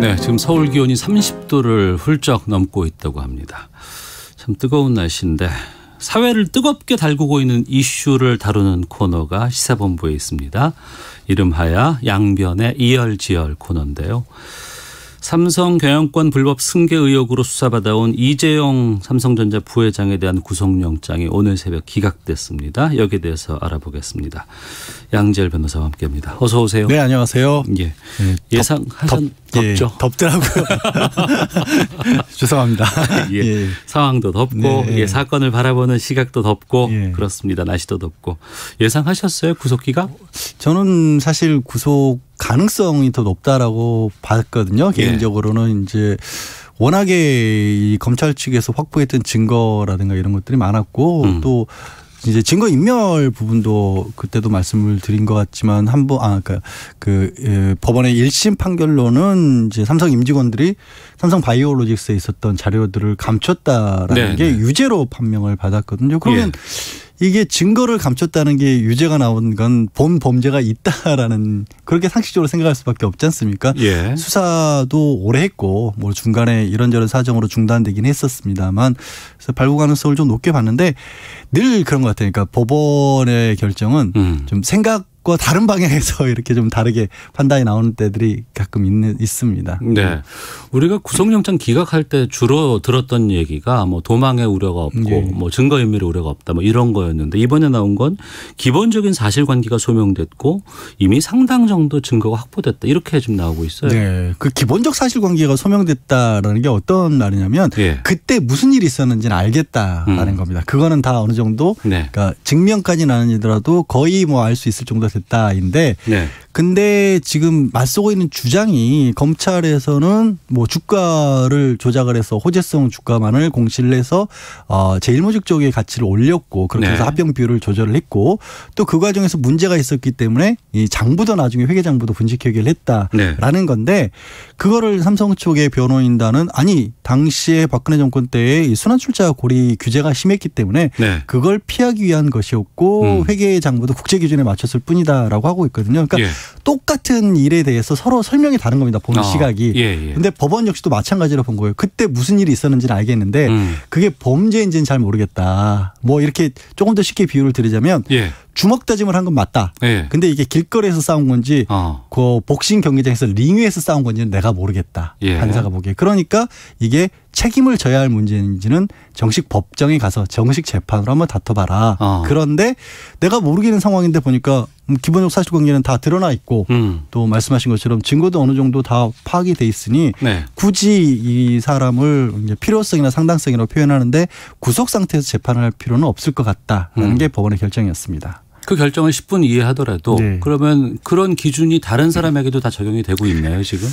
네, 지금 서울 기온이 30도를 훌쩍 넘고 있다고 합니다. 참 뜨거운 날씨인데 사회를 뜨겁게 달구고 있는 이슈를 다루는 코너가 시사본부에 있습니다. 이름하여 양변의 이열지열 코너인데요. 삼성 경영권 불법 승계 의혹으로 수사받아온 이재용 삼성전자 부회장에 대한 구속영장이 오늘 새벽 기각됐습니다. 여기에 대해서 알아보겠습니다. 양재열 변호사와 함께합니다. 어서 오세요. 네, 안녕하세요. 예. 예 예상 한 예, 덥죠. 예, 덥더라고요. 죄송합니다. 예, 예. 상황도 덥고 네. 예, 예 사건을 바라보는 시각도 덥고 그렇습니다. 날씨도 덥고 예상하셨어요 구속 기각? 저는 사실 구속 가능성이 더 높다라고 봤거든요. 예. 개인적으로는 예. 이제 워낙에 이 검찰 측에서 확보했던 증거라든가 이런 것들이 많았고 음. 또 이제 증거 인멸 부분도 그때도 말씀을 드린 것 같지만 한번 아 그러니까 그 예, 법원의 일심 판결로는 이제 삼성 임직원들이 삼성 바이오로직스에 있었던 자료들을 감췄다라는 네, 게 네. 유죄로 판명을 받았거든요. 그러면 예. 이게 증거를 감췄다는 게 유죄가 나온 건 본 범죄가 있다라는 그렇게 상식적으로 생각할 수밖에 없지 않습니까? 예. 수사도 오래 했고 뭐 중간에 이런저런 사정으로 중단되긴 했었습니다만 그래서 발부 가능성을 좀 높게 봤는데 늘 그런 것 같아요. 그러니까 법원의 결정은 음. 좀 생각 과 다른 방향에서 이렇게 좀 다르게 판단이 나오는 때들이 가끔 있는 있습니다. 네, 우리가 구속영장 기각할 때 주로 들었던 얘기가 뭐 도망의 우려가 없고 예. 뭐 증거인멸의 우려가 없다 뭐 이런 거였는데 이번에 나온 건 기본적인 사실관계가 소명됐고 이미 상당 정도 증거가 확보됐다 이렇게 지금 나오고 있어요. 네, 그 기본적 사실관계가 소명됐다라는 게 어떤 말이냐면 예. 그때 무슨 일이 있었는지는 알겠다라는 음. 겁니다. 그거는 다 어느 정도 네. 그러니까 증명까지는 아니더라도 거의 뭐 알 수 있을 정도. 됐다인데 네. 근데 지금 맞서고 있는 주장이 검찰에서는 뭐 주가를 조작을 해서 호재성 주가만을 공시를 해서 어 제일모직 쪽의 가치를 올렸고 그렇게 해서 네. 합병 비율을 조절을 했고 또 그 과정에서 문제가 있었기 때문에 이 장부도 나중에 회계장부도 분식회계를 했다라는 네. 건데 그거를 삼성 쪽의 변호인단은 아니 당시에 박근혜 정권 때에 이 순환출자 고리 규제가 심했기 때문에 네. 그걸 피하기 위한 것이었고 음. 회계장부도 국제 기준에 맞췄을 뿐이다라고 하고 있거든요. 그러니까 예. 똑같은 일에 대해서 서로 설명이 다른 겁니다. 보는 아, 시각이. 예, 예. 근데 법원 역시도 마찬가지로 본 거예요. 그때 무슨 일이 있었는지는 알겠는데 음. 그게 범죄인지는 잘 모르겠다. 뭐 이렇게 조금 더 쉽게 비유를 드리자면 예. 주먹 다짐을 한 건 맞다. 예. 근데 이게 길거리에서 싸운 건지 어. 그 복싱 경기장에서 링 위에서 싸운 건지는 내가 모르겠다. 예. 판사가 보기에. 그러니까 이게 책임을 져야 할 문제인지는 정식 법정에 가서 정식 재판으로 한번 다퉈봐라. 어. 그런데 내가 모르겠는 상황인데 보니까 음, 기본적 사실관계는 다 드러나 있고 음. 또 말씀하신 것처럼 증거도 어느 정도 다 파악이 돼 있으니 네. 굳이 이 사람을 필요성이나 상당성이라고 표현하는데 구속 상태에서 재판을 할 필요는 없을 것 같다라는 음. 게 법원의 결정이었습니다. 그 결정을 10분 이해하더라도 네. 그러면 그런 기준이 다른 사람에게도 다 적용이 되고 있나요 지금?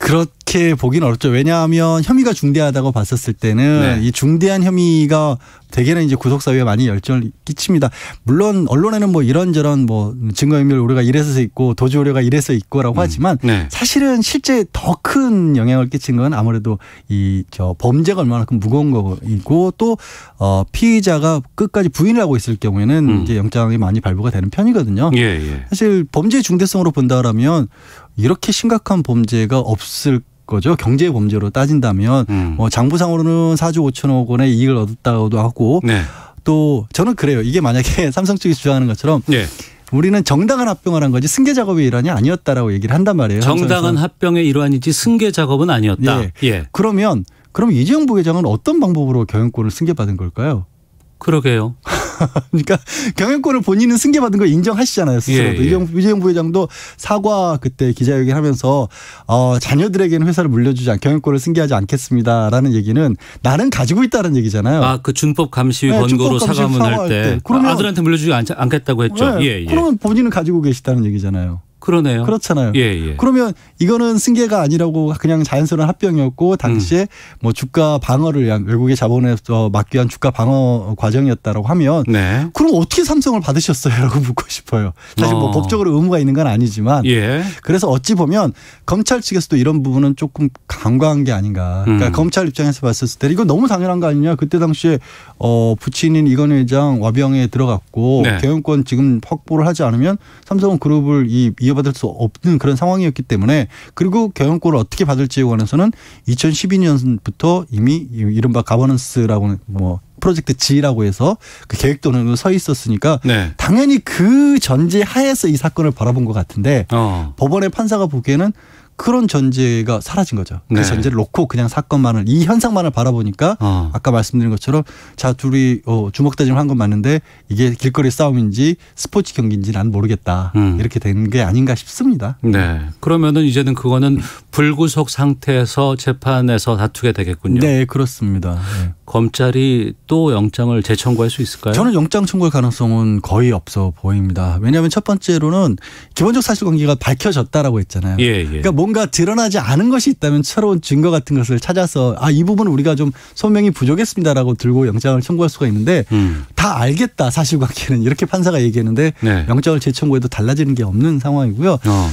그렇게 보기는 어렵죠. 왜냐하면 혐의가 중대하다고 봤었을 때는 네. 이 중대한 혐의가 대개는 이제 구속 사유에 많이 열정을 끼칩니다. 물론 언론에는 뭐 이런저런 뭐 증거인멸 우려가 이래서 있고 도주 우려가 이래서 있고라고 음. 하지만 네. 사실은 실제 더 큰 영향을 끼친 건 아무래도 이 저 범죄가 얼마나큼 무거운 거고 또어 피의자가 끝까지 부인을 하고 있을 경우에는 음. 이제 영장이 많이 발부가 되는 편이거든요. 예, 예. 사실 범죄 중대성으로 본다라면 이렇게 심각한 범죄가 없을 거죠. 경제 범죄로 따진다면 음. 뭐 장부상으로는 4조 5천억 원의 이익을 얻었다고도 하고 네. 또 저는 그래요. 이게 만약에 삼성 측이 주장하는 것처럼 네. 우리는 정당한 합병을 한 거지 승계 작업의 일환이 아니었다라고 얘기를 한단 말이에요. 정당한 합병의 일환이지 승계 작업은 아니었다. 예. 예. 그러면 그럼 이재용 부회장은 어떤 방법으로 경영권을 승계받은 걸까요? 그러게요. 그러니까 경영권을 본인은 승계받은 걸 인정하시잖아요 예, 스스로도. 예, 예. 이재용 부회장도 사과 그때 기자회견하면서 어, 자녀들에게는 회사를 물려주지 않, 경영권을 승계하지 않겠습니다라는 얘기는 나는 가지고 있다는 얘기잖아요. 아그 준법 감시위 네, 번거로 사과문 할 때. 그러면 아, 아들한테 물려주지 않, 겠다고 했죠. 네, 예, 예. 그러면 본인은 가지고 계시다는 얘기잖아요. 그러네요. 그렇잖아요. 예, 예. 그러면 이거는 승계가 아니라고 그냥 자연스러운 합병이었고 당시에 음. 뭐 주가 방어를 위한 외국의 자본에서 막기 위한 주가 방어 과정이었다라고 하면 네. 그럼 어떻게 삼성을 받으셨어요라고 묻고 싶어요. 사실 뭐 어. 법적으로 의무가 있는 건 아니지만 예. 그래서 어찌 보면 검찰 측에서도 이런 부분은 조금 간과한 게 아닌가. 그러니까 음. 검찰 입장에서 봤을 때이거 너무 당연한 거 아니냐. 그때 당시에 어 부친인 이건 회장 와병에 들어갔고 네. 경영권 지금 확보를 하지 않으면 삼성 그룹을 이 이어 받을 수 없는 그런 상황이었기 때문에 그리고 경영권을 어떻게 받을지에 관해서는 2012년부터 이미 이른바 가버넌스라고는 뭐 프로젝트 G라고 해서 그 계획도 어느 서 있었으니까 네. 당연히 그 전제 하에서 이 사건을 바라본 것 같은데 어. 법원의 판사가 보기에는 그런 전제가 사라진 거죠. 그 네. 전제를 놓고 그냥 사건만을 이 현상만을 바라보니까 어. 아까 말씀드린 것처럼 자 둘이 어, 주먹다짐을 한건 맞는데 이게 길거리 싸움인지 스포츠 경기인지 난 모르겠다 음. 이렇게 된 게 아닌가 싶습니다. 네. 그러면은 이제는 그거는 불구속 상태에서 재판에서 다투게 되겠군요. 네, 그렇습니다. 네. 검찰이 또 영장을 재청구할 수 있을까요? 저는 영장 청구할 가능성은 거의 없어 보입니다. 왜냐하면 첫 번째로는 기본적 사실관계가 밝혀졌다라고 했잖아요. 예, 예. 그러니까 뭔 뭔가 드러나지 않은 것이 있다면 새로운 증거 같은 것을 찾아서 아 이 부분 은 우리가 좀 소명이 부족했습니다라고 들고 영장을 청구할 수가 있는데 음. 다 알겠다 사실관계는 이렇게 판사가 얘기했는데 네. 영장을 재청구해도 달라지는 게 없는 상황이고요. 어.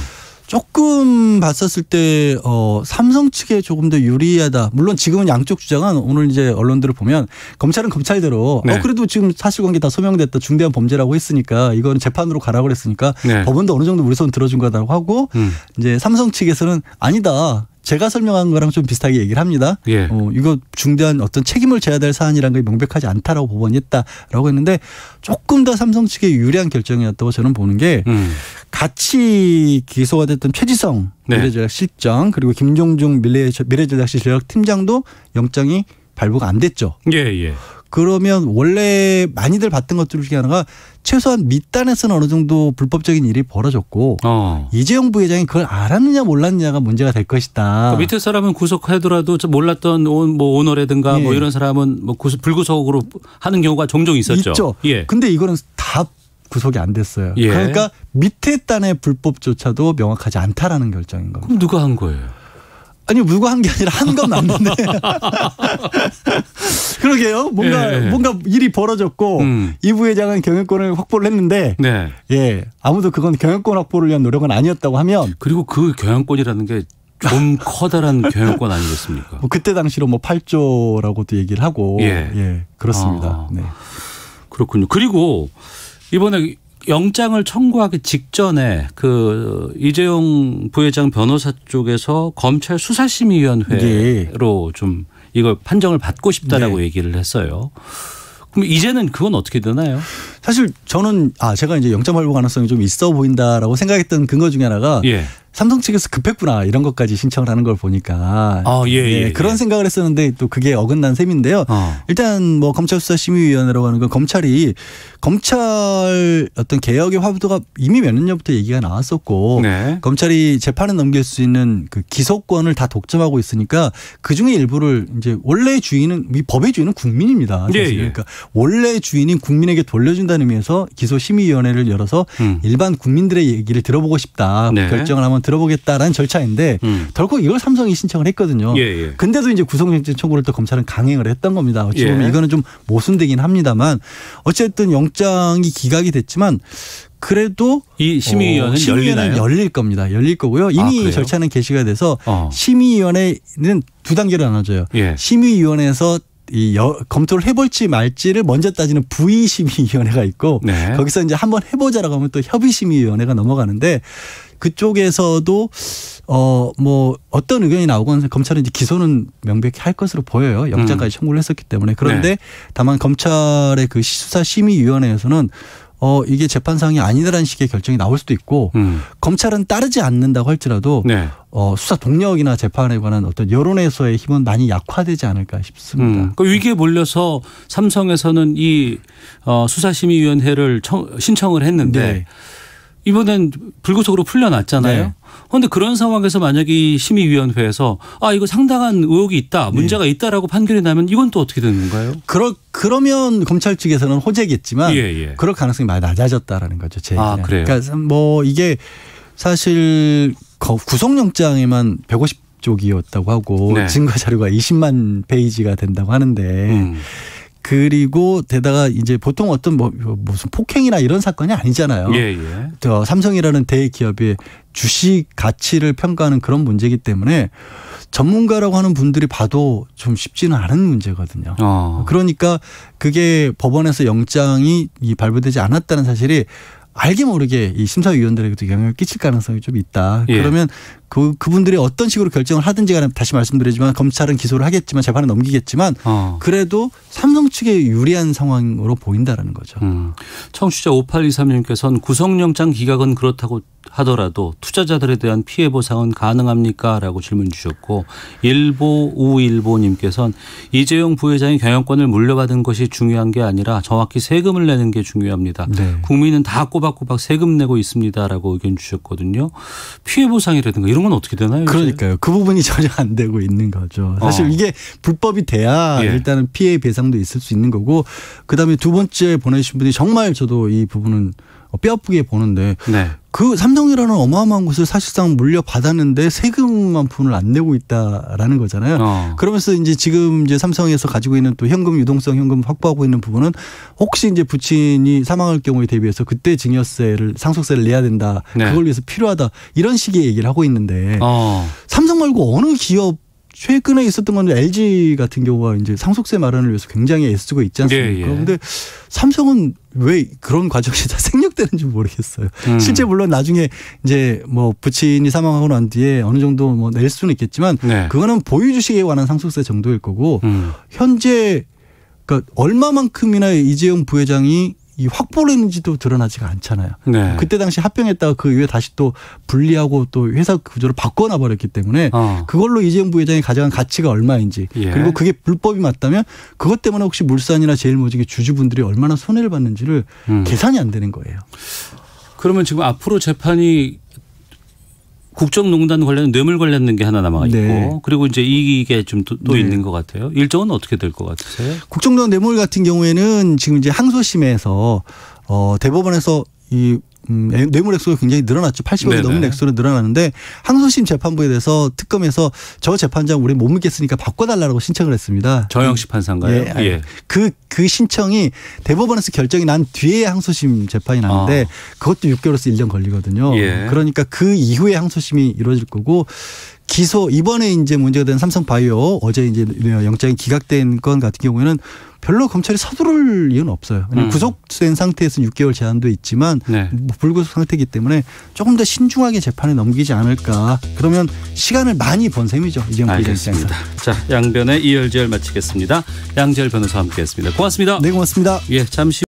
조금 봤었을 때 어, 삼성 측에 조금 더 유리하다. 물론 지금은 양쪽 주장은 오늘 이제 언론들을 보면 검찰은 검찰대로 어, 네. 어 그래도 지금 사실관계 다 소명됐다. 중대한 범죄라고 했으니까 이건 재판으로 가라 그랬으니까 네. 법원도 어느 정도 우리 손 들어준 거다라고 하고 음. 이제 삼성 측에서는 아니다. 제가 설명한 거랑 좀 비슷하게 얘기를 합니다. 예. 어, 이거 중대한 어떤 책임을 져야 될 사안이라는 게 명백하지 않다라고 법원이 했다라고 했는데 조금 더 삼성 측에 유리한 결정이었다고 저는 보는 게 음. 같이 기소가 됐던 최지성 네. 미래전략 실장 그리고 김종중 미래전략실 전략 팀장도 영장이 발부가 안 됐죠. 예, 예. 그러면 원래 많이들 봤던 것들 중에 하나가 최소한 밑단에서는 어느 정도 불법적인 일이 벌어졌고 어. 이재용 부회장이 그걸 알았느냐 몰랐느냐가 문제가 될 것이다. 그 밑에 사람은 구속하더라도 몰랐던 뭐 오너라든가 뭐 예. 뭐 이런 사람은 뭐 구속, 불구속으로 하는 경우가 종종 있었죠. 있죠. 예. 근데 이거는 다 구속이 안 됐어요. 예. 그러니까 밑에 단의 불법조차도 명확하지 않다라는 결정인 겁니다. 그럼 누가 한 거예요? 아니 누가 한 게 아니라 한건 맞는데 그러게요. 뭔가 예, 예. 뭔가 일이 벌어졌고 음. 이 부회장은 경영권을 확보를 했는데 네. 예 아무도 그건 경영권 확보를 위한 노력은 아니었다고 하면 그리고 그 경영권이라는 게 좀 커다란 경영권 아니겠습니까? 뭐 그때 당시로 뭐 8조라고도 얘기를 하고 예, 예 그렇습니다. 아. 네. 그렇군요. 그리고 이번에 영장을 청구하기 직전에 그 이재용 부회장 변호사 쪽에서 검찰 수사심의위원회로 네. 좀 이걸 판정을 받고 싶다라고 네. 얘기를 했어요. 그럼 이제는 그건 어떻게 되나요? 사실 저는 아 제가 이제 영장 발부 가능성이 좀 있어 보인다라고 생각했던 근거 중에 하나가 예. 삼성 측에서 급했구나 이런 것까지 신청을 하는 걸 보니까 아, 예, 예, 예, 예. 그런 생각을 했었는데 또 그게 어긋난 셈인데요. 어. 일단 뭐 검찰 수사 심의위원회라고 하는 건 검찰이 검찰 어떤 개혁의 화두가 이미 몇 년 전부터 얘기가 나왔었고 네. 검찰이 재판을 넘길 수 있는 그 기소권을 다 독점하고 있으니까 그 중에 일부를 이제 원래 주인은 이 법의 주인은 국민입니다. 예, 예. 그러니까 원래 주인인 국민에게 돌려준다는 의미에서 기소 심의위원회를 열어서 음. 일반 국민들의 얘기를 들어보고 싶다 네. 결정을 하면. 들어보겠다라는 절차인데 음. 덜컥 이걸 삼성이 신청을 했거든요. 예, 예. 근데도 이제 구속영장 청구를 또 검찰은 강행을 했던 겁니다. 지금 예. 이거는 좀 모순되긴 합니다만 어쨌든 영장이 기각이 됐지만 그래도 이 심의위원회는, 어, 심의위원회는 열릴 겁니다. 열릴 거고요. 이미 아, 절차는 개시가 돼서 어. 심의위원회는 두 단계로 나눠져요. 예. 심의위원회에서 이 여, 검토를 해볼지 말지를 먼저 따지는 부의심의위원회가 있고 네. 거기서 이제 한번 해보자라고 하면 또 협의심의위원회가 넘어가는데 그쪽에서도 어 뭐 어떤 의견이 나오건 검찰은 이제 기소는 명백히 할 것으로 보여요. 영장까지 음. 청구를 했었기 때문에 그런데 네. 다만 검찰의 그 수사심의위원회에서는 어 이게 재판 상이 아니다라는 식의 결정이 나올 수도 있고 음. 검찰은 따르지 않는다고 할지라도 네. 어, 수사 동력이나 재판에 관한 어떤 여론에서의 힘은 많이 약화되지 않을까 싶습니다. 음. 그 위기에 몰려서 삼성에서는 이 어, 수사심의위원회를 청, 신청을 했는데 네. 이번엔 불구속으로 풀려났잖아요. 네. 그런데 그런 상황에서 만약에 심의위원회에서 아 이거 상당한 의혹이 있다, 네. 문제가 있다라고 판결이 나면 이건 또 어떻게 되는 건가요? 그러 그러면 검찰 측에서는 호재겠지만 예, 예. 그럴 가능성이 많이 낮아졌다라는 거죠. 제 아, 그래요? 그러니까 뭐 이게 사실 구속영장에만 150 쪽이었다고 하고 네. 증거 자료가 20만 페이지가 된다고 하는데 음. 그리고 대다가 이제 보통 어떤 뭐, 뭐 무슨 폭행이나 이런 사건이 아니잖아요. 예, 예. 저 삼성이라는 대기업의 주식 가치를 평가하는 그런 문제이기 때문에 전문가라고 하는 분들이 봐도 좀 쉽지는 않은 문제거든요. 어. 그러니까 그게 법원에서 영장이 이 발부되지 않았다는 사실이 알게 모르게 이 심사위원들에게도 영향을 끼칠 가능성이 좀 있다. 예. 그러면 그 그분들이 어떤 식으로 결정을 하든지 간에 다시 말씀드리지만 검찰은 기소를 하겠지만 재판에 넘기겠지만 어. 그래도 삼성 측에 유리한 상황으로 보인다라는 거죠. 음. 청취자 5823님께서는 구속영장 기각은 그렇다고 하더라도 투자자들에 대한 피해 보상은 가능합니까라고 질문 주셨고 일보 우일보님께서는 이재용 부회장이 경영권을 물려받은 것이 중요한 게 아니라 정확히 세금을 내는 게 중요합니다. 네. 국민은 다 꼬박꼬박 세금 내고 있습니다라고 의견 주셨거든요. 피해 보상이라든가 이런 이런 건 어떻게 되나요? 그러니까요. 그 부분이 전혀 안 되고 있는 거죠. 사실 어. 이게 불법이 돼야 예. 일단은 피해 배상도 있을 수 있는 거고 그다음에 두 번째 보내신 분이 정말 저도 이 부분은 뼈아프게 보는데 네. 그 삼성이라는 어마어마한 곳을 사실상 물려받았는데 세금만 분을 안 내고 있다라는 거잖아요. 어. 그러면서 이제 지금 이제 삼성에서 가지고 있는 또 현금 유동성 현금 확보하고 있는 부분은 혹시 이제 부친이 사망할 경우에 대비해서 그때 증여세를 상속세를 내야 된다. 네. 그걸 위해서 필요하다. 이런 식의 얘기를 하고 있는데 어. 삼성 말고 어느 기업 최근에 있었던 건 LG 같은 경우가 이제 상속세 마련을 위해서 굉장히 애쓰고 있지 예, 않습니까? 예. 그런데 삼성은 왜 그런 과정이 다 생략되는지 모르겠어요. 음. 실제 물론 나중에 이제 뭐 부친이 사망하고 난 뒤에 어느 정도 뭐 낼 수는 있겠지만 네. 그거는 보유 주식에 관한 상속세 정도일 거고 음. 현재 그러니까 얼마만큼이나 이재용 부회장이 이 확보했는지도 를 드러나지가 않잖아요. 네. 그때 당시 합병했다가 그 이후에 다시 또 분리하고 또 회사 구조를 바꿔놔 버렸기 때문에 어. 그걸로 이재용 부회장이 가져간 가치가 얼마인지 예. 그리고 그게 불법이 맞다면 그것 때문에 혹시 물산이나 제일모직의 주주분들이 얼마나 손해를 받는지를 음. 계산이 안 되는 거예요. 그러면 지금 앞으로 재판이 국정농단 관련 뇌물 관련된 게 하나 남아 있고 네. 그리고 이제 이게 좀또 네. 있는 것 같아요. 일정은 어떻게 될 것 같으세요? 국정농단 뇌물 같은 경우에는 지금 이제 항소심에서 어 대법원에서 이 음, 뇌물 액수가 굉장히 늘어났죠. 80억이 넘는 액수로 늘어났는데 항소심 재판부에 대해서 특검에서 저 재판장 우리 못믿겠으니까 바꿔달라고 신청을 했습니다. 저영식 그 판사인가요? 예. 예. 그, 그 신청이 대법원에서 결정이 난 뒤에 항소심 재판이 나는데 아. 그것도 6개월에서 1년 걸리거든요. 예. 그러니까 그 이후에 항소심이 이루어질 거고 기소 이번에 이제 문제가 된 삼성바이오 어제 이제 영장이 기각된 건 같은 경우에는 별로 검찰이 서두를 이유는 없어요. 음. 구속된 상태에서는 6개월 제한도 있지만 네. 뭐 불구속 상태이기 때문에 조금 더 신중하게 재판에 넘기지 않을까. 그러면 시간을 많이 번 셈이죠. 이재용 기자입니다. 자, 양변의 이열지열 마치겠습니다. 양지열 변호사와 함께했습니다. 고맙습니다. 네, 고맙습니다. 예, 잠시.